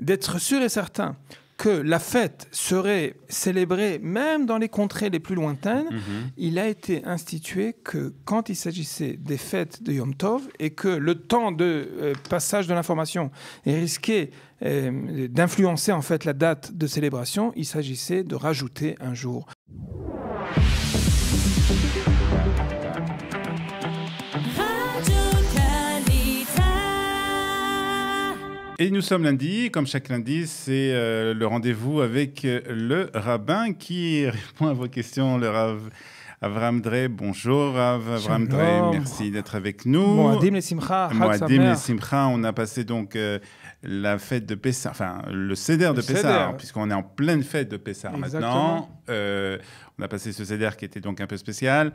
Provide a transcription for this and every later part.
d'être sûr et certain que la fête serait célébrée même dans les contrées les plus lointaines, mhm. il a été institué que quand il s'agissait des fêtes de Yom Tov et que le temps de euh, passage de l'information risquait risqué euh, d'influencer en fait la date de célébration, il s'agissait de rajouter un jour. Et nous sommes lundi, comme chaque lundi, c'est euh, le rendez-vous avec euh, le rabbin qui répond à vos questions, le rabbin. Avram Dre. bonjour Rav Avram Dre, merci d'être avec nous. Moadim les Simcha, Moadim les Simcha, on a passé donc euh, la fête de Pessard, enfin le CDR de Pessard, puisqu'on est en pleine fête de Pessard maintenant. Euh, on a passé ce CDR qui était donc un peu spécial.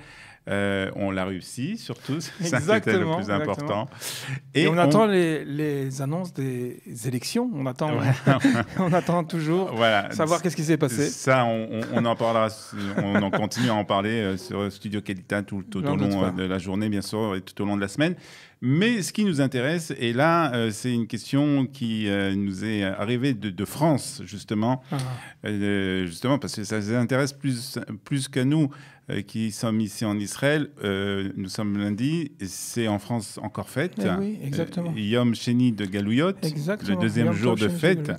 Euh, on l'a réussi surtout, c'est ça qui le plus important. Et, on, attend les, annonces des élections. On attend, on attend toujours savoir qu'est-ce qui s'est passé. Ça, on, en parlera, on en continue à en parler euh, sur Studio Qualita tout au long de la journée, bien sûr, et tout au long de la semaine. Mais ce qui nous intéresse, et là, euh, c'est une question qui euh, nous est arrivée de, France, justement, ah. euh, justement, parce que ça nous intéresse plus, plus qu'à nous qui sommes ici en Israël. nous sommes lundi, c'est en France encore fête. Eh oui, exactement. Yom Sheni de Galouyot, le deuxième jour de fête.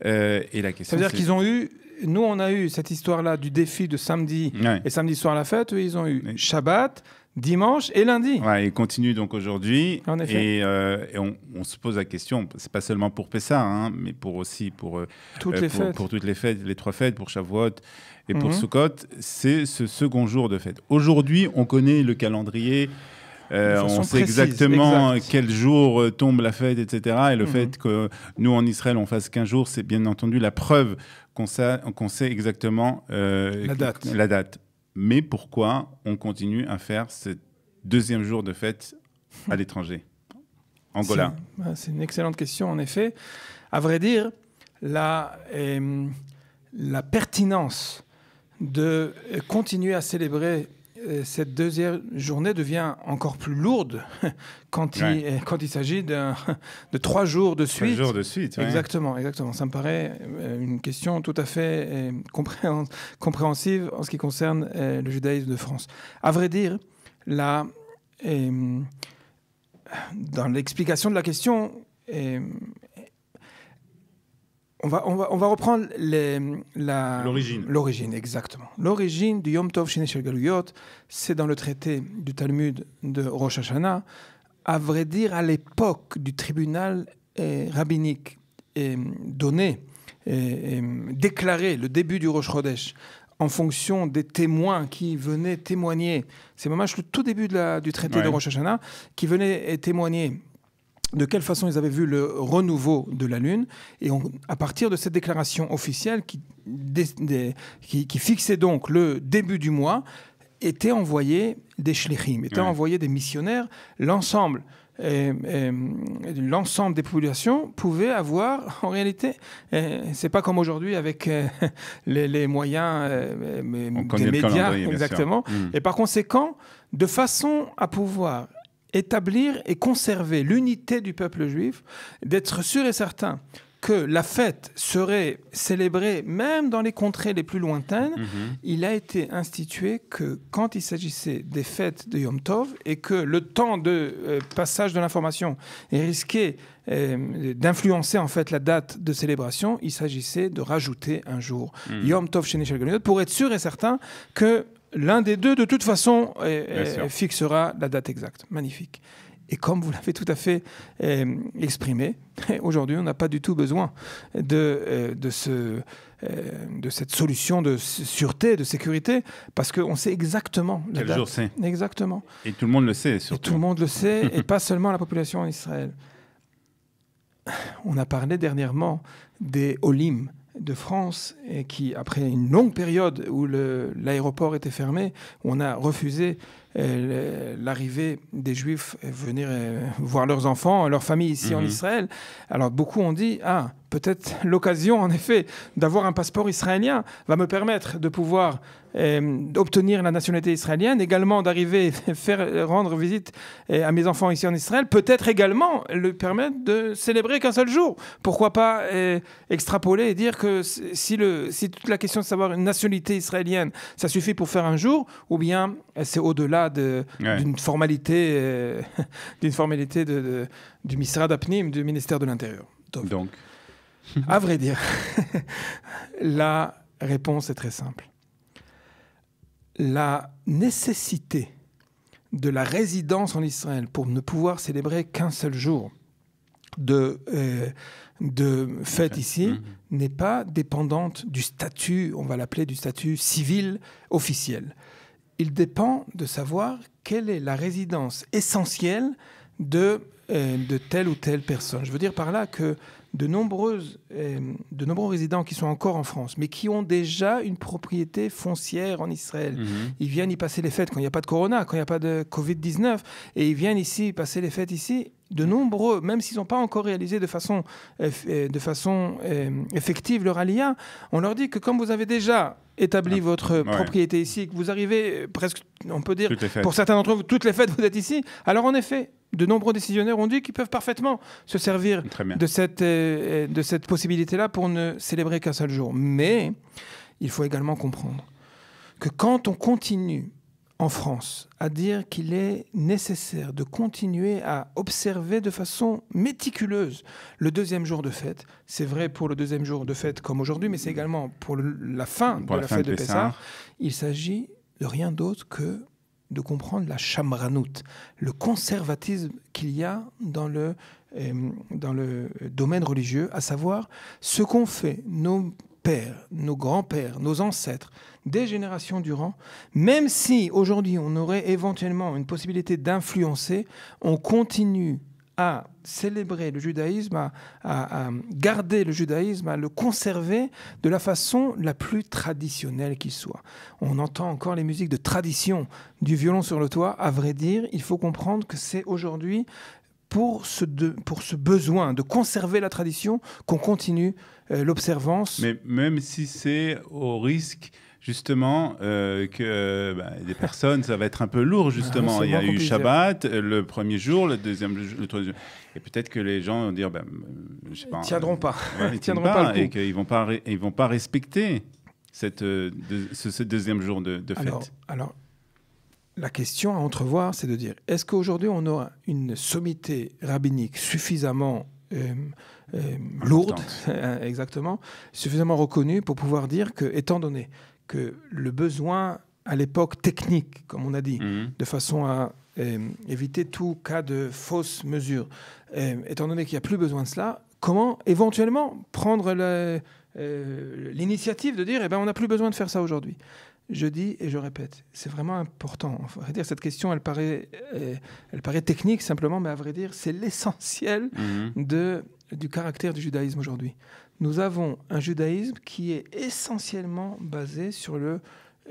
et la question. C'est-à-dire qu'ils ont eu nous, on a eu cette histoire-là du défi de samedi et samedi soir à la fête. ils ont eu Shabbat, dimanche et lundi. Ouais, ils continuent donc aujourd'hui. Et, euh, on, se pose la question, c'est pas seulement pour Pessa hein, mais pour aussi pour, euh, toutes euh, les fêtes. pour toutes les fêtes, les trois fêtes, pour Shavuot et pour mhm. Sukkot, c'est ce second jour de fête. Aujourd'hui, on connaît le calendrier. Euh, on sait exactement euh, quel jour euh, tombe la fête, etc. Et le mhm. fait que nous, en Israël, on fasse 15 jours, c'est bien entendu la preuve qu'on sait, exactement la, date. Mais pourquoi on continue à faire ce deuxième jour de fête à l'étranger Angola bah, C'est une excellente question, en effet. À vrai dire, la pertinence de continuer à célébrer euh, cette deuxième journée devient encore plus lourde quand il, il s'agit de, trois jours de suite. Trois jours de suite, Exactement, exactement. Ça me paraît euh, une question tout à fait euh, compréhensive en ce qui concerne le judaïsme de France. À vrai dire, dans l'explication de la question, on va, reprendre l'origine. L'origine, exactement. L'origine du Yom Tov Galuyot, c'est dans le traité du Talmud de Rosh Hashanah. À vrai dire, à l'époque du tribunal euh, rabbinique euh, donné, euh, déclaré le début du Rosh Chodesh, en fonction des témoins qui venaient témoigner. C'est même le tout début du traité de Rosh Hashanah, qui venaient témoigner de quelle façon ils avaient vu le renouveau de la Lune. Et à partir de cette déclaration officielle qui, fixait donc le début du mois, étaient envoyés des shlichim, étaient envoyés des missionnaires. L'ensemble euh, euh, l'ensemble des populations pouvaient avoir, en réalité, euh, c'est pas comme aujourd'hui avec les, moyens euh, des médias, exactement. Mm. Et par conséquent, de façon à pouvoir établir et conserver l'unité du peuple juif, d'être sûr et certain que la fête serait célébrée même dans les contrées les plus lointaines, mhm. il a été institué que quand il s'agissait des fêtes de Yom Tov et que le temps de euh, passage de l'information risquait euh, d'influencer en fait la date de célébration, il s'agissait de rajouter un jour mhm. Yom Tov chez pour être sûr et certain que L'un des deux, de toute façon, euh, euh, fixera la date exacte. Magnifique. Et comme vous l'avez tout à fait euh, exprimé, aujourd'hui, on n'a pas du tout besoin de, ce, de cette solution de sûreté, de sécurité, parce qu'on sait exactement la Quel date. jour c'est Exactement. Et tout le monde le sait, surtout. Et tout le monde le sait, et pas seulement la population israélienne. On a parlé dernièrement des Olim, de France et qui, après une longue période où l'aéroport était fermé, on a refusé euh, l'arrivée des Juifs euh, venir euh, voir leurs enfants, leurs familles ici en mhm. Israël. Alors beaucoup ont dit, ah, peut-être l'occasion, en effet, d'avoir un passeport israélien va me permettre de pouvoir obtenir la nationalité israélienne, également d'arriver faire rendre visite à mes enfants ici en Israël, peut-être également le permettre de célébrer qu'un seul jour. Pourquoi pas extrapoler et dire que si, le, si toute la question de savoir une nationalité israélienne, ça suffit pour faire un jour, ou bien c'est au-delà d'une formalité, euh, d'une formalité du ministère d'Apnim, du ministère de l'Intérieur. Donc, à vrai dire, la réponse est très simple. La nécessité de la résidence en Israël pour ne pouvoir célébrer qu'un seul jour de, euh, de fête ici mhm. n'est pas dépendante du statut, on va l'appeler du statut civil officiel il dépend de savoir quelle est la résidence essentielle de, euh, de telle ou telle personne. Je veux dire par là que de, nombreuses, euh, de nombreux résidents qui sont encore en France, mais qui ont déjà une propriété foncière en Israël, mhm. ils viennent y passer les fêtes quand il n'y a pas de corona, quand il n'y a pas de Covid-19, et ils viennent ici passer les fêtes ici. De nombreux, même s'ils n'ont pas encore réalisé de façon, euh, de façon effective leur alia, on leur dit que comme vous avez déjà établi ah. votre propriété ici que vous arrivez euh, presque, on peut dire, pour certains d'entre vous, toutes les fêtes, vous êtes ici. Alors en effet, de nombreux décisionnaires ont dit qu'ils peuvent parfaitement se servir de cette, euh, de cette possibilité-là pour ne célébrer qu'un seul jour. Mais il faut également comprendre que quand on continue en France, à dire qu'il est nécessaire de continuer à observer de façon méticuleuse le deuxième jour de fête. C'est vrai pour le deuxième jour de fête comme aujourd'hui, mais c'est également pour la fin de la, fête de Pessah. Il s'agit de rien d'autre que de comprendre la chamranout, le conservatisme qu'il y a dans le, euh, dans le domaine religieux, à savoir ce qu'on fait, nos nos grands-pères, nos ancêtres, des générations durant, même si aujourd'hui on aurait éventuellement une possibilité d'influencer, on continue à célébrer le judaïsme, à, garder le judaïsme, à le conserver de la façon la plus traditionnelle qu'il soit. On entend encore les musiques de tradition du violon sur le toit. À vrai dire, il faut comprendre que c'est aujourd'hui pour ce, pour ce besoin de conserver la tradition qu'on continue euh, l'observance. Mais même si c'est au risque justement euh, que euh, bah, des personnes, ça va être un peu lourd justement. Il y a eu Shabbat le premier jour, le deuxième jour, le troisième jour. Et peut-être que les gens vont dire, bah, je sais pas. Ils tiendront pas. tiendront pas, et qu'ils vont pas, ils vont pas respecter cette, ce, deuxième jour de, fête. Alors, alors la question à entrevoir, c'est de dire, est-ce qu'aujourd'hui on aura une sommité rabbinique suffisamment euh, euh, lourde, exactement, suffisamment reconnue pour pouvoir dire que, étant donné que le besoin à l'époque technique, comme on a dit, mhm. de façon à euh, éviter tout cas de fausse mesure, étant donné qu'il n'y a plus besoin de cela, comment éventuellement prendre l'initiative de dire, eh ben, on n'a plus besoin de faire ça aujourd'hui je dis et je répète. C'est vraiment important. vrai dire, cette question, elle paraît, euh, elle paraît technique simplement, mais à vrai dire, c'est l'essentiel mhm. de, du caractère du judaïsme aujourd'hui. Nous avons un judaïsme qui est essentiellement basé sur le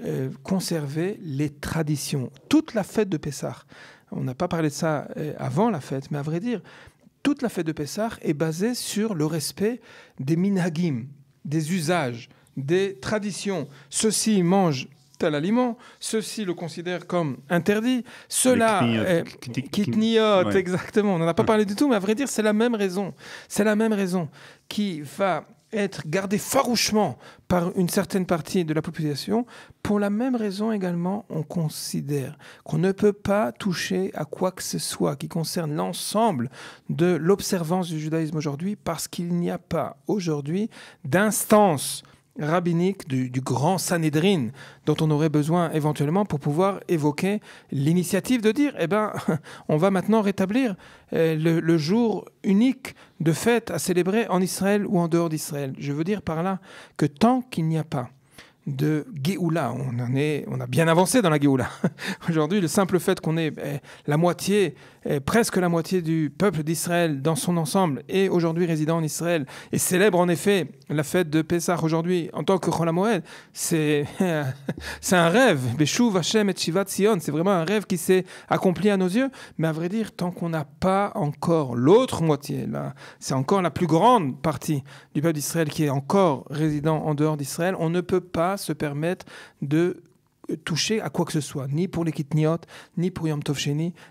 euh, conserver les traditions. Toute la fête de Pessah, on n'a pas parlé de ça euh, avant la fête, mais à vrai dire, toute la fête de Pessah est basée sur le respect des minhagim, des usages, des traditions. Ceux-ci mangent tel aliment, ceux-ci le considèrent comme interdit, cela euh, qui exactement, on n'en a pas parlé du tout, mais à vrai dire, c'est la même raison, c'est la même raison qui va être gardée farouchement par une certaine partie de la population. Pour la même raison également, on considère qu'on ne peut pas toucher à quoi que ce soit qui concerne l'ensemble de l'observance du judaïsme aujourd'hui parce qu'il n'y a pas aujourd'hui d'instance rabbinique du, grand Sanhedrin dont on aurait besoin éventuellement pour pouvoir évoquer l'initiative de dire eh ben on va maintenant rétablir euh, le jour unique de fête à célébrer en Israël ou en dehors d'Israël. Je veux dire par là que tant qu'il n'y a pas de Géoula. On, en est, on a bien avancé dans la Géoula. Aujourd'hui, le simple fait qu'on ait eh, la moitié, eh, presque la moitié du peuple d'Israël dans son ensemble, et aujourd'hui résident en Israël, et célèbre en effet la fête de Pessah aujourd'hui en tant que Cholamoed, c'est un rêve. Beshuv Hashem et Shivat Sion, c'est vraiment un rêve qui s'est accompli à nos yeux. Mais à vrai dire, tant qu'on n'a pas encore l'autre moitié, là, c'est encore la plus grande partie du peuple d'Israël qui est encore résident en dehors d'Israël, on ne peut pas se permettre de toucher à quoi que ce soit, ni pour les Kitniot, ni pour Yom Tov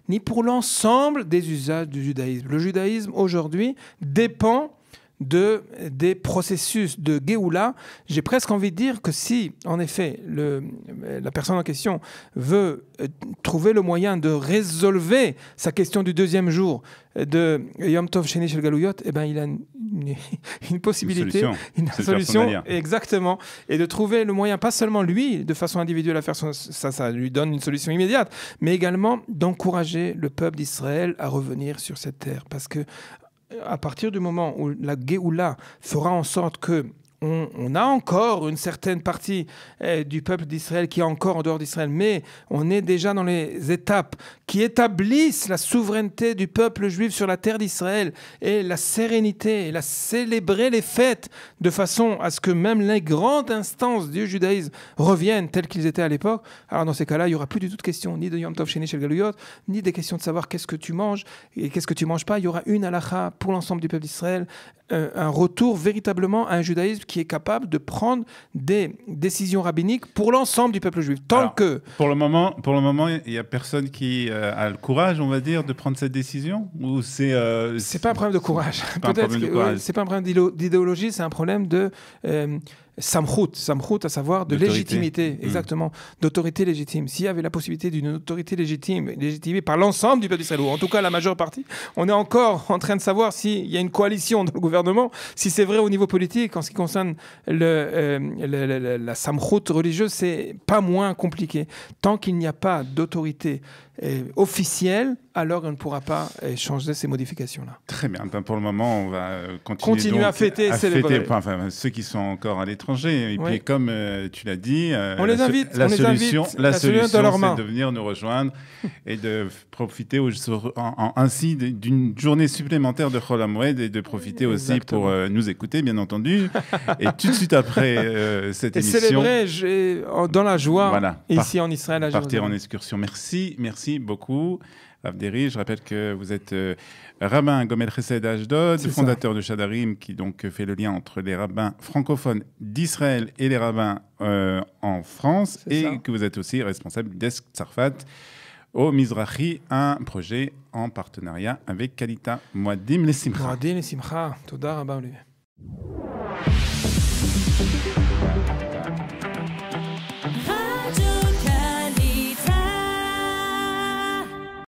ni pour l'ensemble des usages du judaïsme. Le judaïsme aujourd'hui dépend de, des processus de Géoula, j'ai presque envie de dire que si, en effet, la personne en question veut euh, trouver le moyen de résolver sa question du deuxième jour euh, de Yom Tov Sheni Shel Galouyot, eh ben, il a une, possibilité, une solution, exactement, et de trouver le moyen, pas seulement lui, de façon individuelle à faire ça, ça lui donne une solution immédiate, mais également d'encourager le peuple d'Israël à revenir sur cette terre, parce que à partir du moment où la Géoula fera en sorte que on, a encore une certaine partie eh, du peuple d'Israël qui est encore en dehors d'Israël, mais on est déjà dans les étapes qui établissent la souveraineté du peuple juif sur la terre d'Israël et la sérénité, et la célébrer les fêtes de façon à ce que même les grandes instances du judaïsme reviennent telles qu'ils étaient à l'époque. Alors dans ces cas-là, il n'y aura plus du tout de questions, ni de Yom Tov Sheni Shel Galuyot, ni des questions de savoir qu'est-ce que tu manges et qu'est-ce que tu manges pas. Il y aura une halakha pour l'ensemble du peuple d'Israël, euh, un retour véritablement à un judaïsme qui est capable de prendre des décisions rabbiniques pour l'ensemble du peuple juif. Tant que. Pour le moment, pour le moment, il n'y a personne qui euh, a le courage, on va dire, de prendre cette décision Ou c'est. Euh, c'est pas un problème de courage. Peut-être. C'est pas un problème d'idéologie, c'est un problème de samchut, à savoir de légitimité, hmm. exactement, d'autorité légitime. S'il y avait la possibilité d'une autorité légitime, légitimée par l'ensemble du peuple d'Israël, ou en tout cas la majeure partie, on est encore en train de savoir s'il y a une coalition dans le gouvernement, si c'est vrai au niveau politique, en ce qui concerne le, euh, la samchut religieuse, c'est pas moins compliqué. Tant qu'il n'y a pas d'autorité officielle, alors on ne pourra pas euh, changer ces modifications-là. Très bien. Ben, pour le moment, on va euh, continuer à fêter, ceux qui sont encore à l'étranger. Et puis, comme euh, tu l'as dit, on la, les invite, la solution, la, solution, c'est de venir nous rejoindre et de profiter au, ainsi d'une journée supplémentaire de Cholamoued et de profiter aussi pour nous écouter, bien entendu. et tout de suite après cette et célébrer dans la joie ici en Israël. À partir en excursion. Merci, merci merci beaucoup. Avderi, je rappelle que vous êtes euh, rabbin Gomel Chesed Ashdod, fondateur de Shadarim, qui donc fait le lien entre les rabbins francophones d'Israël et les rabbins euh, en France, et que vous êtes aussi responsable d'Esk Tsarfat au Mizrahi, un projet en partenariat avec Kalita Moadim Lesimcha.